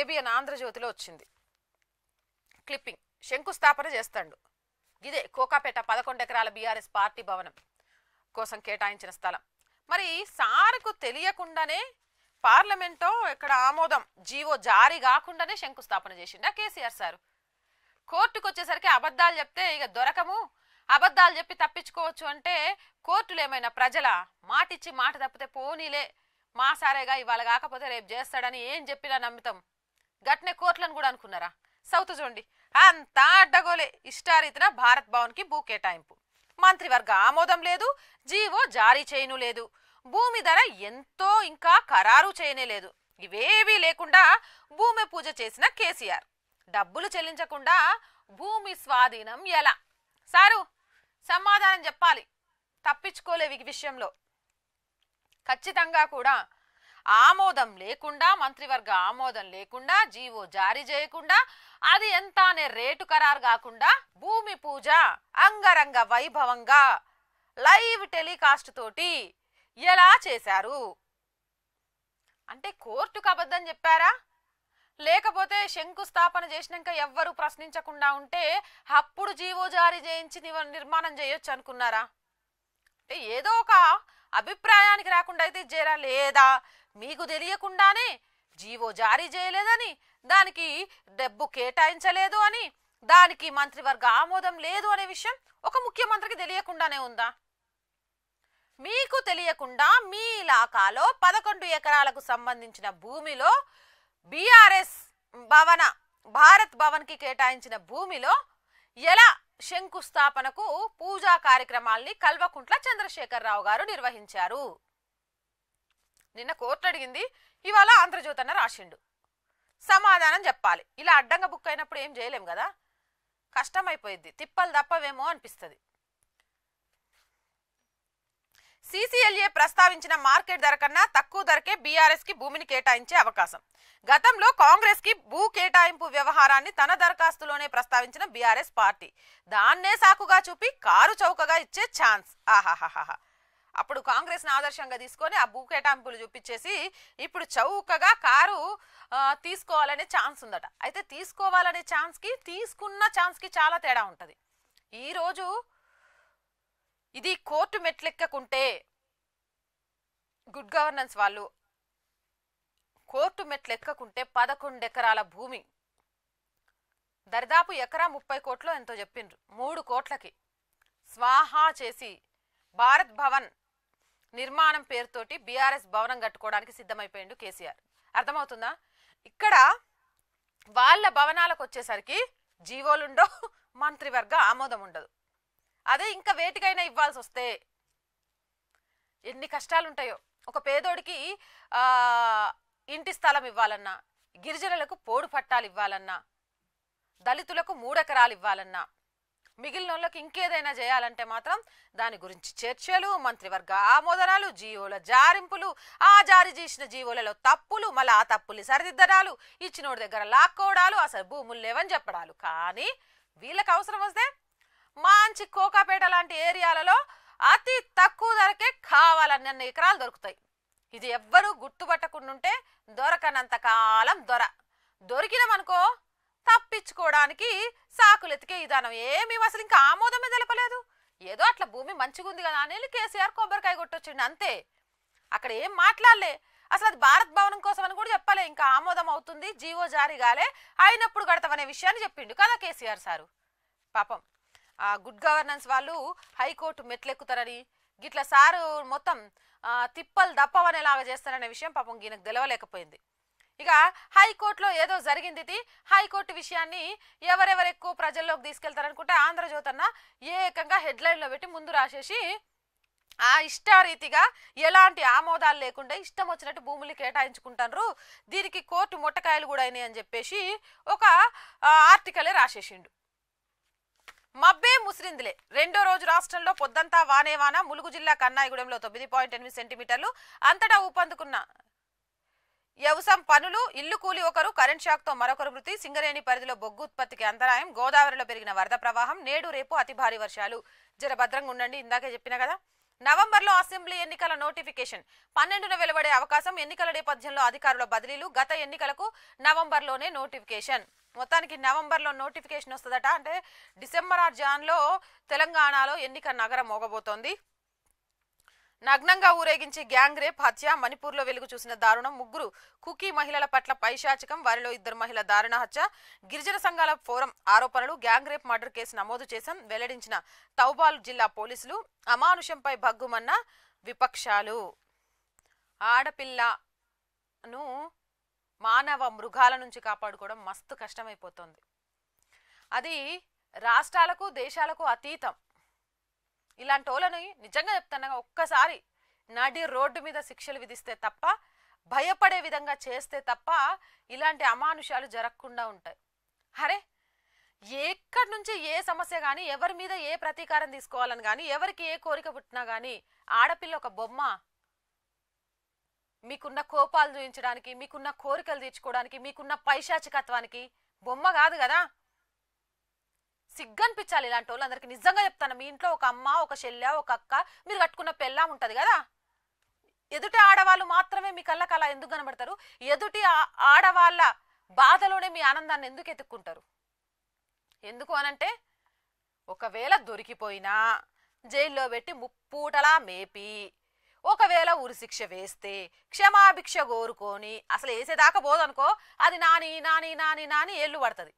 ఏబిఎన్ ఆంధ్రజ్యోతిలో వచ్చింది క్లిప్పింగ్ శంకుస్థాపన చేస్తాడు ఇదే కోకాపేట పదకొండు ఎకరాల బీఆర్ఎస్ పార్టీ భవనం కోసం కేటాయించిన స్థలం మరి సార్కు తెలియకుండానే పార్లమెంటో ఇక్కడ ఆమోదం జీవో జారీ కాకుండానే శంకుస్థాపన చేసిండా కేసీఆర్ సారు కోర్టుకు వచ్చేసరికి అబద్ధాలు చెప్తే ఇక దొరకము అబద్ధాలు చెప్పి తప్పించుకోవచ్చు అంటే కోర్టులు ఏమైనా ప్రజల మాటిచ్చి మాట తప్పితే పోనీలే మా సారేగా ఇవాళ కాకపోతే రేపు చేస్తాడని ఏం చెప్పినా నమ్మితం గట్నే కోర్టులను కూడా అనుకున్నారా సౌత్ చూడండి అంతా అడ్డగోలే ఇష్టారీతిన భారత్ భవన్కి భూ కేటాయింపు మంత్రివర్గ ఆమోదం లేదు జీవో జారీ చేయను లేదు భూమి ధర ఎంతో ఇంకా ఖరారు చేయనే లేదు ఇవేవీ లేకుండా భూమి పూజ చేసిన కేసీఆర్ డబ్బులు చెల్లించకుండా భూమి స్వాధీనం ఎలా సారు సమాధానం చెప్పాలి తప్పించుకోలేవి విషయంలో ఖచ్చితంగా కూడా ఆమోదం లేకుండా మంత్రివర్గ ఆమోదం లేకుండా జీవో జారీ చేయకుండా అది ఎంత అనే రేటు ఖరారు కాకుండా భూమి పూజ అంగరంగ వైభవంగా లైవ్ టెలికాస్ట్ తోటి ఎలా చేశారు అంటే కోర్టుకు అబద్ధం చెప్పారా లేకపోతే శంకుస్థాపన చేసినాక ఎవ్వరు ప్రశ్నించకుండా ఉంటే అప్పుడు జీవో జారీ చేయించి నిర్మాణం చేయొచ్చు అనుకున్నారా అంటే ఏదో ఒక అభిప్రాయానికి రాకుండా అయితే చేరా లేదా మీకు తెలియకుండానే జీవో జారీ చేయలేదని దానికి డబ్బు కేటాయించలేదు అని దానికి మంత్రివర్గ ఆమోదం లేదు అనే విషయం ఒక ముఖ్యమంత్రికి తెలియకుండానే ఉందా మీకు తెలియకుండా మీ ఇలాకాలో పదకొండు ఎకరాలకు సంబంధించిన భూమిలో బీఆర్ఎస్ భవన భారత్ భవన్ కి కేటాయించిన భూమిలో ఎలా శంకుస్థాపనకు పూజా కార్యక్రమాల్ని కల్వకుంట్ల రావు గారు నిర్వహించారు నిన్న కోర్టు అడిగింది ఇవాళ ఆంధ్రజ్యోతన్న రాసిండు సమాధానం చెప్పాలి ఇలా అడ్డంగా బుక్ అయినప్పుడు ఏం చేయలేం కదా కష్టమైపోయింది తిప్పలు తప్పవేమో అనిపిస్తుంది సీసీఎల్ఏ ప్రస్తావించిన మార్కెట్ ధర కన్నా తక్కువ ధరకే బీఆర్ఎస్ కి భూమిని కేటాయించే అవకాశం గతంలో కాంగ్రెస్ కి భూ కేటాయింపు వ్యవహారాన్ని తన దరఖాస్తులోనే ప్రస్తావించిన బీఆర్ఎస్ పార్టీ దాన్నే సాకుగా చూపి కారు చౌకగా ఇచ్చే ఛాన్స్ ఆహాహాహా అప్పుడు కాంగ్రెస్ని ఆదర్శంగా తీసుకొని ఆ భూ కేటాయింపులు చూపించేసి ఇప్పుడు చౌకగా కారు తీసుకోవాలనే ఛాన్స్ ఉందట అయితే తీసుకోవాలనే ఛాన్స్కి తీసుకున్న ఛాన్స్కి చాలా తేడా ఉంటుంది రోజు ఇది కోర్టు మెట్లెక్కకుంటే గుడ్ గవర్నెన్స్ వాళ్ళు కోర్టు మెట్లెక్కకుంటే పదకొండు ఎకరాల భూమి దరిదాపు ఎకరా ముప్పై కోట్లు ఎంతో చెప్పిండ్రు మూడు కోట్లకి స్వాహా చేసి భారత్ భవన్ నిర్మాణం పేరుతోటి బీఆర్ఎస్ భవనం కట్టుకోవడానికి సిద్ధమైపోయిండు కేసీఆర్ అర్థమవుతుందా ఇక్కడ వాళ్ళ భవనాలకు వచ్చేసరికి జీవోలుండో మంత్రివర్గ ఆమోదం ఉండదు అదే ఇంకా వేటికైనా ఇవ్వాల్సి వస్తే ఎన్ని కష్టాలుంటాయో ఒక పేదోడికి ఇంటి స్థలం ఇవ్వాలన్నా గిరిజనులకు పోడు పట్టాలు ఇవ్వాలన్నా దళితులకు మూడెకరాలు ఇవ్వాలన్నా మిగిలిన వాళ్ళకి ఇంకేదైనా చేయాలంటే మాత్రం దాని గురించి చర్చలు మంత్రివర్గ ఆమోదనాలు జీవోల జారింపులు ఆ జారీ చేసిన జీవోలలో తప్పులు మళ్ళీ ఆ తప్పులు సరిదిద్దడాలు ఇచ్చినోడి దగ్గర లాక్కోవడాలు అసలు భూములు లేవని చెప్పడాలు కానీ వీళ్ళకి అవసరం వస్తే మంచి కోకాపేట లాంటి ఏరియాలలో అతి తక్కువ ధరకే కావాలని కావాలన్న ఎకరాలు దొరుకుతాయి ఇది ఎవ్వరూ గుర్తుపట్టకుండుంటే దొరకనంత కాలం దొర దొరికినమనుకో తప్పించుకోవడానికి సాకులు ఎతికే విధానం ఏమీ అసలు ఇంకా ఆమోదమే తెలపలేదు ఏదో అట్లా భూమి మంచిగుంది కదా అని కేసీఆర్ కొబ్బరికాయ కొట్టొచ్చిండు అంతే అక్కడ ఏం మాట్లాడలే అసలు అది భారత్ భవనం కోసం అని కూడా చెప్పలే ఇంకా ఆమోదం అవుతుంది జీవో జారీ కాలే అయినప్పుడు గడతామనే విషయాన్ని చెప్పిండు కదా కేసీఆర్ సారు పాపం గుడ్ గవర్నెన్స్ వాళ్ళు హైకోర్టు మెట్లెక్కుతారని గిట్లా సారు మొత్తం తిప్పలు దప్పవనేలాగా చేస్తారనే విషయం పాపం ఈయనకు తెలవలేకపోయింది ఇక హైకోర్టులో ఏదో జరిగింది హైకోర్టు విషయాన్ని ఎవరెవరు ఎక్కువ ప్రజల్లోకి తీసుకెళ్తారనుకుంటే ఆంధ్రజ్యోతి అన్న ఏకంగా హెడ్లైన్లో పెట్టి ముందు రాసేసి ఆ ఇష్టారీతిగా ఎలాంటి ఆమోదాలు లేకుండా ఇష్టం వచ్చినట్టు భూములు కేటాయించుకుంటారు దీనికి కోర్టు మొట్టకాయలు కూడా అయినాయి అని చెప్పేసి ఒక ఆర్టికలే రాసేసిండు మబ్బే ముసిరిందిలే రెండో రోజు రాష్ట్రంలో పొద్దంతా వానే వాన ములుగు జిల్లా కన్నాయిగూడెంలో తొమ్మిది పాయింట్ ఎనిమిది సెంటీమీటర్లు అంతటా ఊపందుకున్న వ్యవసాయం పనులు ఇల్లు కూలి ఒకరు కరెంట్ షాక్ తో మరొకరు మృతి సింగరేణి పరిధిలో బొగ్గు ఉత్పత్తికి అంతరాయం గోదావరిలో పెరిగిన వరద ప్రవాహం నేడు రేపు అతి భారీ వర్షాలు జర భద్రంగా ఉండండి ఇందాకే చెప్పిన కదా నవంబర్లో అసెంబ్లీ ఎన్నికల నోటిఫికేషన్ పన్నెండున వెలువడే అవకాశం ఎన్నికల నేపథ్యంలో అధికారుల బదిలీలు గత ఎన్నికలకు నవంబర్లోనే నోటిఫికేషన్ మొత్తానికి నవంబర్లో నోటిఫికేషన్ వస్తుందట అంటే డిసెంబర్ ఆ జాన్లో తెలంగాణలో ఎన్నిక నగరం మోగబోతోంది నగ్నంగా ఊరేగించి గ్యాంగ్ రేప్ హత్య మణిపూర్లో వెలుగు చూసిన దారుణం ముగ్గురు కుకీ మహిళల పట్ల పైశాచికం వారిలో ఇద్దరు మహిళ దారుణ హత్య గిరిజన సంఘాల ఫోరం ఆరోపణలు గ్యాంగ్ రేప్ మర్డర్ కేసు నమోదు చేశాం వెల్లడించిన తౌబాల్ జిల్లా పోలీసులు అమానుషంపై భగ్గుమన్న విపక్షాలు ఆడపిల్లను మానవ మృగాల నుంచి కాపాడుకోవడం మస్తు కష్టమైపోతుంది అది రాష్ట్రాలకు దేశాలకు అతీతం ఇలాంటి వాళ్ళని నిజంగా చెప్తాను ఒక్కసారి నడి రోడ్డు మీద శిక్షలు విధిస్తే తప్ప భయపడే విధంగా చేస్తే తప్ప ఇలాంటి అమానుషాలు జరగకుండా ఉంటాయి అరే ఎక్కడి నుంచి ఏ సమస్య కానీ ఎవరి మీద ఏ ప్రతీకారం తీసుకోవాలని కానీ ఎవరికి ఏ కోరిక పుట్టినా కానీ ఆడపిల్ల ఒక బొమ్మ మీకున్న కోపాలు చూపించడానికి మీకున్న కోరికలు తీర్చుకోవడానికి మీకున్న పైశాచికత్వానికి బొమ్మ కాదు కదా సిగ్గనిపించాలి ఇలాంటి వాళ్ళు అందరికి నిజంగా చెప్తాను మీ ఇంట్లో ఒక అమ్మ ఒక చెల్లె ఒక అక్క మీరు కట్టుకున్న పెళ్ళం ఉంటుంది కదా ఎదుటి ఆడవాళ్ళు మాత్రమే మీ కళ్ళకు అలా ఎందుకు కనబడతారు ఎదుటి ఆడవాళ్ళ బాధలోనే మీ ఆనందాన్ని ఎందుకు ఎత్తుక్కుంటారు ఎందుకు అనంటే ఒకవేళ దొరికిపోయినా జైల్లో పెట్టి ముప్పూటలా మేపి ఒకవేళ ఉరిశిక్ష వేస్తే క్షమాభిక్ష కోరుకొని అసలు వేసేదాకా పోదనుకో అది నాని నాని నాని నాని ఏళ్ళు పడుతుంది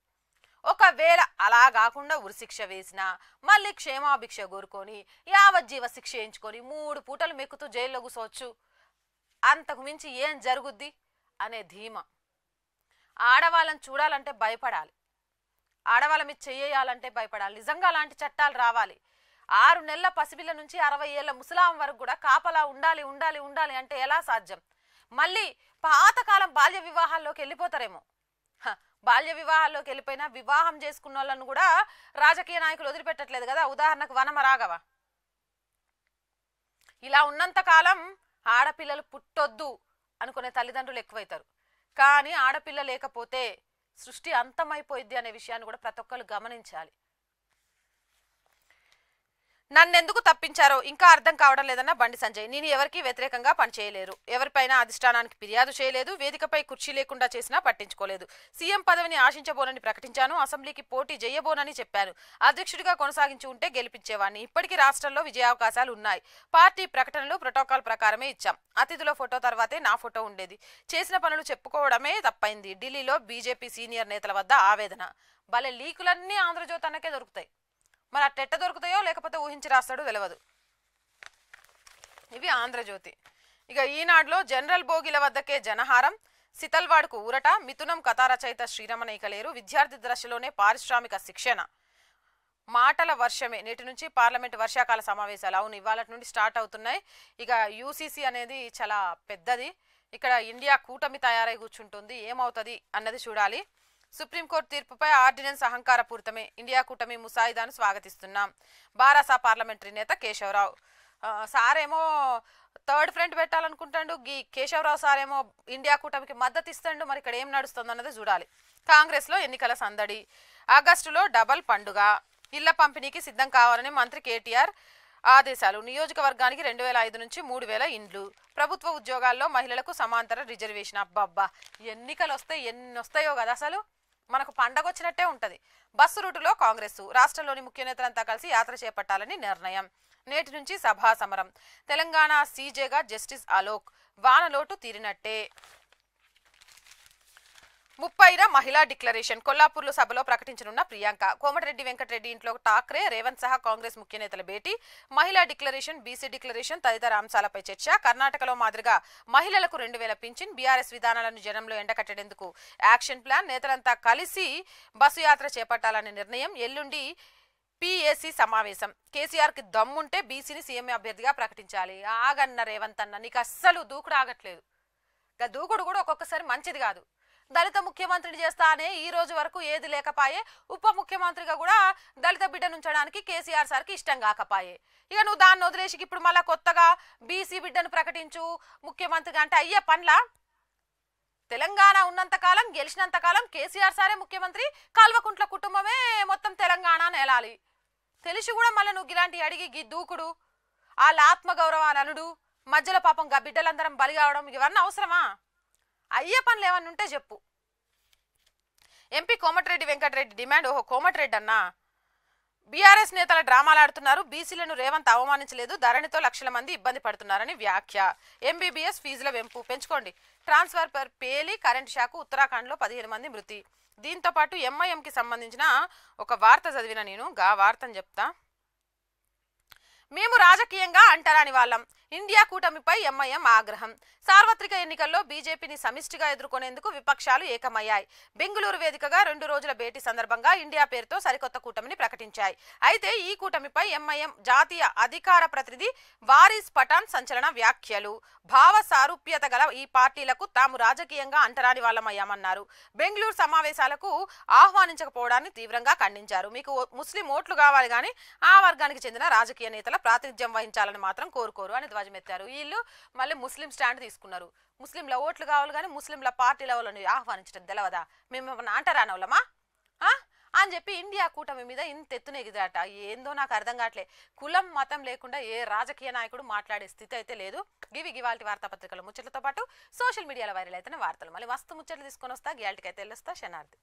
ఒకవేళ అలా కాకుండా ఉరిశిక్ష వేసినా మళ్ళీ క్షేమాభిక్ష కోరుకొని యావజ్జీవ శిక్ష ఎంచుకొని మూడు పూటలు మెక్కుతూ జైల్లో కూసోవచ్చు అంతకు మించి ఏం జరుగుద్ది అనే ధీమ ఆడవాళ్ళని చూడాలంటే భయపడాలి ఆడవాళ్ళ మీద చెయ్యాలంటే భయపడాలి నిజంగా అలాంటి చట్టాలు రావాలి ఆరు నెలల పసిబిల్ల నుంచి అరవై ఏళ్ళ ముసలాం వరకు కూడా కాపలా ఉండాలి ఉండాలి ఉండాలి అంటే ఎలా సాధ్యం మళ్ళీ పాతకాలం బాల్య వివాహాల్లోకి వెళ్ళిపోతారేమో బాల్య వివాహాల్లోకి వెళ్ళిపోయినా వివాహం చేసుకున్న వాళ్ళను కూడా రాజకీయ నాయకులు వదిలిపెట్టట్లేదు కదా ఉదాహరణకు వనమ రాఘవ ఇలా ఉన్నంత కాలం ఆడపిల్లలు పుట్టొద్దు అనుకునే తల్లిదండ్రులు ఎక్కువైతారు కానీ ఆడపిల్ల లేకపోతే సృష్టి అంతమైపోయిద్ది అనే విషయాన్ని కూడా ప్రతి ఒక్కరు గమనించాలి నన్నెందుకు తప్పించారో ఇంకా అర్థం కావడం లేదన్న బండి సంజయ్ నేను ఎవరికీ వ్యతిరేకంగా పనిచేయలేరు ఎవరిపైన అధిష్టానానికి ఫిర్యాదు చేయలేదు వేదికపై కుర్చీ లేకుండా చేసినా పట్టించుకోలేదు సీఎం పదవిని ఆశించబోనని ప్రకటించాను అసెంబ్లీకి పోటీ చేయబోనని చెప్పాను అధ్యక్షుడిగా కొనసాగించి ఉంటే గెలిపించేవాడిని ఇప్పటికీ రాష్ట్రంలో విజయావకాశాలు ఉన్నాయి పార్టీ ప్రకటనలు ప్రోటోకాల్ ప్రకారమే ఇచ్చాం అతిథుల ఫోటో తర్వాతే నా ఫోటో ఉండేది చేసిన పనులు చెప్పుకోవడమే తప్పైంది ఢిల్లీలో బీజేపీ సీనియర్ నేతల వద్ద ఆవేదన భలే లీకులన్నీ ఆంధ్రజ్యోతి అన్నకే దొరుకుతాయి మరి టెట్ట దొరుకుతాయో లేకపోతే ఊహించి రాస్తాడో తెలియదు ఇవి ఆంధ్రజ్యోతి ఇక ఈనాడులో జనరల్ భోగిల వద్దకే జనహారం శితల్వాడుకు ఊరట మిథునం కథారచయిత ఇక లేరు విద్యార్థి దశలోనే పారిశ్రామిక శిక్షణ మాటల వర్షమే నేటి నుంచి పార్లమెంట్ వర్షాకాల సమావేశాలు అవును ఇవాళ నుండి స్టార్ట్ అవుతున్నాయి ఇక యూసీసీ అనేది చాలా పెద్దది ఇక్కడ ఇండియా కూటమి తయారై కూర్చుంటుంది ఏమవుతుంది అన్నది చూడాలి సుప్రీంకోర్టు తీర్పుపై ఆర్డినెన్స్ అహంకారపూరితమే ఇండియా కూటమి ముసాయిదాను స్వాగతిస్తున్నాం బారాసా పార్లమెంటరీ నేత కేశవరావు సారేమో థర్డ్ ఫ్రంట్ పెట్టాలనుకుంటాడు గీ కేశవరావు సారేమో ఇండియా కూటమికి మద్దతు ఇస్తాడు మరి ఇక్కడ ఏం నడుస్తుంది అన్నది చూడాలి కాంగ్రెస్లో ఎన్నికల సందడి ఆగస్టులో డబల్ పండుగ ఇళ్ల పంపిణీకి సిద్ధం కావాలని మంత్రి కేటీఆర్ ఆదేశాలు నియోజకవర్గానికి రెండు వేల ఐదు నుంచి మూడు వేల ఇండ్లు ప్రభుత్వ ఉద్యోగాల్లో మహిళలకు సమాంతర రిజర్వేషన్ అబ్బాబ్బా ఎన్నికలు వస్తే ఎన్ని వస్తాయో కదా అసలు మనకు పండగ వచ్చినట్టే ఉంటుంది బస్సు రూటులో కాంగ్రెస్ రాష్ట్రంలోని ముఖ్య నేతలంతా కలిసి యాత్ర చేపట్టాలని నిర్ణయం నేటి నుంచి సభా సమరం తెలంగాణ సీజేగా జస్టిస్ అలోక్ వానలోటు తీరినట్టే ముప్పైన మహిళా డిక్లరేషన్ కొల్లాపూర్లో సభలో ప్రకటించనున్న ప్రియాంక కోమటిరెడ్డి వెంకటరెడ్డి ఇంట్లో ఠాక్రే రేవంత్ సహా కాంగ్రెస్ ముఖ్య నేతల భేటీ మహిళా డిక్లరేషన్ బీసీ డిక్లరేషన్ తదితర అంశాలపై చర్చ కర్ణాటకలో మాదిరిగా మహిళలకు రెండు వేల పింఛన్ బీఆర్ఎస్ విధానాలను జనంలో ఎండకట్టేందుకు యాక్షన్ ప్లాన్ నేతలంతా కలిసి బస్సు యాత్ర చేపట్టాలనే నిర్ణయం ఎల్లుండి పీఏసీ సమావేశం కేసీఆర్ కి దమ్ముంటే బీసీని సీఎం అభ్యర్థిగా ప్రకటించాలి ఆగన్న రేవంత్ అన్న నీకు అస్సలు దూకుడు ఆగట్లేదు దూకుడు కూడా ఒక్కొక్కసారి మంచిది కాదు దళిత ముఖ్యమంత్రిని చేస్తా అనే ఈ రోజు వరకు ఏది లేకపాయే ఉప ముఖ్యమంత్రిగా కూడా దళిత బిడ్డను ఉంచడానికి కేసీఆర్ సార్కి ఇష్టం కాకపాయే ఇక నువ్వు దాన్ని వదిలేసి ఇప్పుడు మళ్ళీ కొత్తగా బీసీ బిడ్డను ప్రకటించు ముఖ్యమంత్రిగా అంటే అయ్యే పనులా తెలంగాణ ఉన్నంతకాలం గెలిచినంతకాలం కేసీఆర్ సారే ముఖ్యమంత్రి కల్వకుంట్ల కుటుంబమే మొత్తం తెలంగాణ నేలాలి తెలిసి కూడా మళ్ళీ నువ్వు ఇలాంటి అడిగి గీ దూకుడు వాళ్ళ ఆత్మగౌరవాననుడు మధ్యలో పాపం బిడ్డలందరం బలి కావడం ఇవన్నీ అవసరమా అయ్యే పనులు ఏమన్నా ఉంటే చెప్పు ఎంపీ కోమటిరెడ్డి వెంకటరెడ్డి డిమాండ్ ఓహో కోమటిరెడ్డి అన్నా బీఆర్ఎస్ నేతల డ్రామాలాడుతున్నారు బీసీలను రేవంత్ అవమానించలేదు ధరణితో లక్షల మంది ఇబ్బంది పడుతున్నారని వ్యాఖ్య ఎంబీబీఎస్ ఫీజుల వెంపు పెంచుకోండి ట్రాన్స్ఫర్ పర్ పేలి కరెంటు శాఖ ఉత్తరాఖండ్లో పదిహేను మంది మృతి దీంతో పాటు ఎంఐఎంకి సంబంధించిన ఒక వార్త చదివిన నేను గా వార్తను చెప్తా మేము రాజకీయంగా అంటరాని వాళ్ళం ఇండియా కూటమిపై ఎంఐఎం ఆగ్రహం సార్వత్రిక ఎన్నికల్లో బీజేపీని సమిష్టిగా ఎదుర్కొనేందుకు విపక్షాలు ఏకమయ్యాయి బెంగళూరు వేదికగా రెండు రోజుల భేటీ సందర్భంగా ఇండియా పేరుతో సరికొత్త కూటమిని ప్రకటించాయి అయితే ఈ కూటమిపై ఎంఐఎం జాతీయ అధికార ప్రతినిధి వారిస్ పఠాన్ సంచలన వ్యాఖ్యలు భావ సారూప్యత గల ఈ పార్టీలకు తాము రాజకీయంగా అంటరాని వాళ్ళమయ్యామన్నారు బెంగళూరు సమావేశాలకు ఆహ్వానించకపోవడాన్ని తీవ్రంగా ఖండించారు మీకు ముస్లిం ఓట్లు కావాలి కానీ ఆ వర్గానికి చెందిన రాజకీయ నేతల ప్రాతినిధ్యం వహించాలని మాత్రం కోరుకోరు అని ధ్వజమెత్తారు వీళ్ళు మళ్ళీ ముస్లిం స్టాండ్ తీసుకున్నారు ముస్లింల ఓట్లు కావాలి కానీ ముస్లింల పార్టీల వాళ్ళని ఆహ్వానించడం తెలవదా మేము అంటరాని వాళ్ళమా అని చెప్పి ఇండియా కూటమి మీద ఇంత ఎత్తున ఎగిదాట ఏందో నాకు అర్థం కావట్లే కులం మతం లేకుండా ఏ రాజకీయ నాయకుడు మాట్లాడే స్థితి అయితే లేదు గివి గివాల్టి వార్తాపత్రికల ముచ్చట్లతో పాటు సోషల్ మీడియాలో వైరల్ అయితే వార్తలు మళ్ళీ వస్తు ముచ్చట్లు తీసుకొని వస్తా గియాల్టికి అయితే వెళ్ళొస్తా శనార్థి